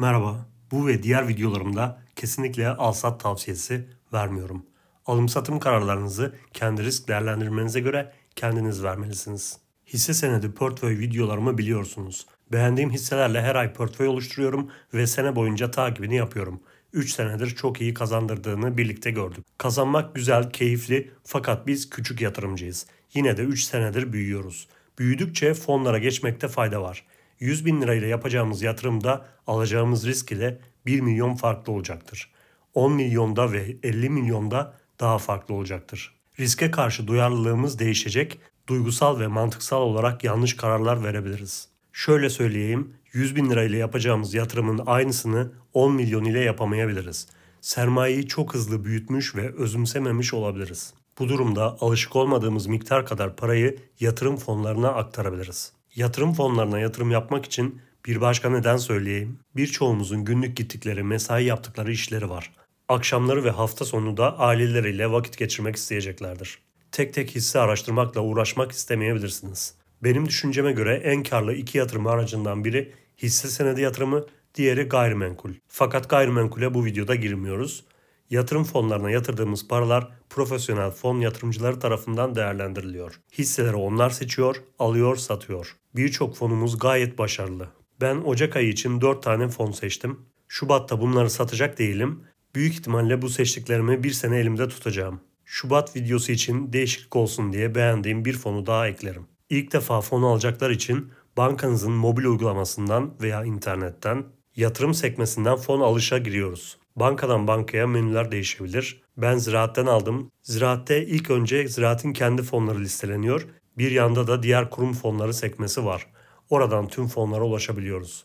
Merhaba, bu ve diğer videolarımda kesinlikle alsat tavsiyesi vermiyorum. Alım satım kararlarınızı kendi risk değerlendirmenize göre kendiniz vermelisiniz. Hisse senedi portföy videolarımı biliyorsunuz. Beğendiğim hisselerle her ay portföy oluşturuyorum ve sene boyunca takibini yapıyorum. 3 senedir çok iyi kazandırdığını birlikte gördük. Kazanmak güzel, keyifli fakat biz küçük yatırımcıyız. Yine de 3 senedir büyüyoruz. Büyüdükçe fonlara geçmekte fayda var. 100 bin lirayla yapacağımız yatırımda alacağımız risk ile 1 milyon farklı olacaktır. 10 milyonda ve 50 milyonda daha farklı olacaktır. Riske karşı duyarlılığımız değişecek, duygusal ve mantıksal olarak yanlış kararlar verebiliriz. Şöyle söyleyeyim, 100 bin lirayla yapacağımız yatırımın aynısını 10 milyon ile yapamayabiliriz. Sermayeyi çok hızlı büyütmüş ve özümsememiş olabiliriz. Bu durumda alışık olmadığımız miktar kadar parayı yatırım fonlarına aktarabiliriz. Yatırım fonlarına yatırım yapmak için bir başka neden söyleyeyim. Birçoğumuzun günlük gittikleri, mesai yaptıkları işleri var. Akşamları ve hafta sonu da aileleriyle vakit geçirmek isteyeceklerdir. Tek tek hisse araştırmakla uğraşmak istemeyebilirsiniz. Benim düşünceme göre en karlı iki yatırım aracından biri hisse senedi yatırımı, diğeri gayrimenkul. Fakat gayrimenkule bu videoda girmiyoruz. Yatırım fonlarına yatırdığımız paralar profesyonel fon yatırımcıları tarafından değerlendiriliyor. Hisseleri onlar seçiyor, alıyor, satıyor. Birçok fonumuz gayet başarılı. Ben Ocak ayı için 4 tane fon seçtim. Şubat'ta bunları satacak değilim. Büyük ihtimalle bu seçtiklerimi bir sene elimde tutacağım. Şubat videosu için değişiklik olsun diye beğendiğim bir fonu daha eklerim. İlk defa fon alacaklar için bankanızın mobil uygulamasından veya internetten yatırım sekmesinden fon alışa giriyoruz. Bankadan bankaya menüler değişebilir. Ben ziraatten aldım. Ziraatte ilk önce ziraatın kendi fonları listeleniyor. Bir yanda da diğer kurum fonları sekmesi var. Oradan tüm fonlara ulaşabiliyoruz.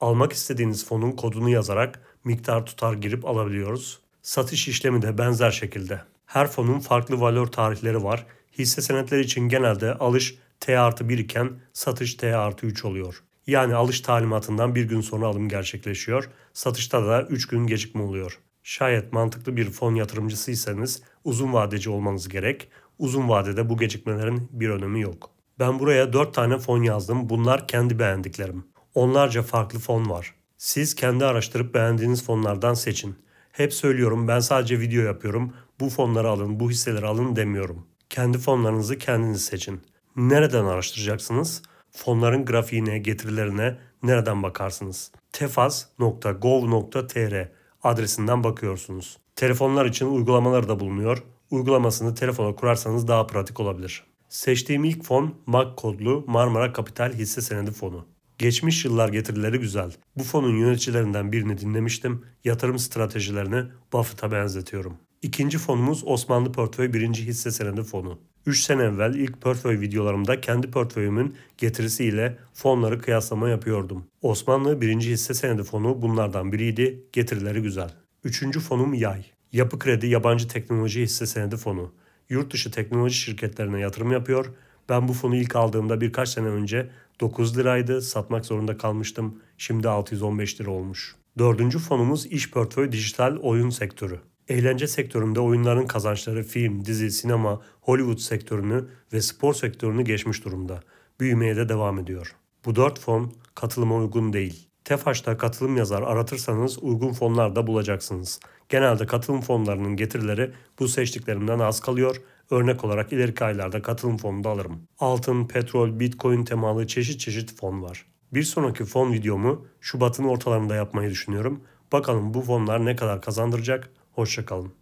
Almak istediğiniz fonun kodunu yazarak miktar tutar girip alabiliyoruz. Satış işlemi de benzer şekilde. Her fonun farklı valör tarihleri var. Hisse senetleri için genelde alış T artı 1 iken satış T artı 3 oluyor. Yani alış talimatından bir gün sonra alım gerçekleşiyor. Satışta da 3 gün gecikme oluyor. Şayet mantıklı bir fon yatırımcısıysanız uzun vadeci olmanız gerek. Uzun vadede bu gecikmelerin bir önemi yok. Ben buraya 4 tane fon yazdım. Bunlar kendi beğendiklerim. Onlarca farklı fon var. Siz kendi araştırıp beğendiğiniz fonlardan seçin. Hep söylüyorum ben sadece video yapıyorum. Bu fonları alın, bu hisseleri alın demiyorum. Kendi fonlarınızı kendiniz seçin. Nereden araştıracaksınız? fonların grafiğine, getirilerine nereden bakarsınız? tefaz.gov.tr adresinden bakıyorsunuz. Telefonlar için uygulamalar da bulunuyor. Uygulamasını telefona kurarsanız daha pratik olabilir. Seçtiğim ilk fon MAK kodlu Marmara Kapital Hisse Senedi Fonu. Geçmiş yıllar getirileri güzel. Bu fonun yöneticilerinden birini dinlemiştim. Yatırım stratejilerini Buffett'a benzetiyorum. İkinci fonumuz Osmanlı Portföy Birinci Hisse Senedi Fonu. 3 sene evvel ilk portföy videolarımda kendi portföyümün getirisiyle fonları kıyaslama yapıyordum. Osmanlı 1. hisse senedi fonu bunlardan biriydi, getirileri güzel. 3. fonum yay. Yapı kredi yabancı teknoloji hisse senedi fonu. Yurt dışı teknoloji şirketlerine yatırım yapıyor. Ben bu fonu ilk aldığımda birkaç sene önce 9 liraydı, satmak zorunda kalmıştım. Şimdi 615 lira olmuş. Dördüncü fonumuz iş portföy dijital oyun sektörü. Eğlence sektöründe oyunların kazançları film, dizi, sinema, Hollywood sektörünü ve spor sektörünü geçmiş durumda. Büyümeye de devam ediyor. Bu dört fon katılıma uygun değil. TEFAŞ'ta katılım yazar aratırsanız uygun fonlar da bulacaksınız. Genelde katılım fonlarının getirileri bu seçtiklerimden az kalıyor. Örnek olarak ileriki aylarda katılım fonu da alırım. Altın, petrol, bitcoin temalı çeşit çeşit fon var. Bir sonraki fon videomu Şubat'ın ortalarında yapmayı düşünüyorum. Bakalım bu fonlar ne kadar kazandıracak Hoşçakalın.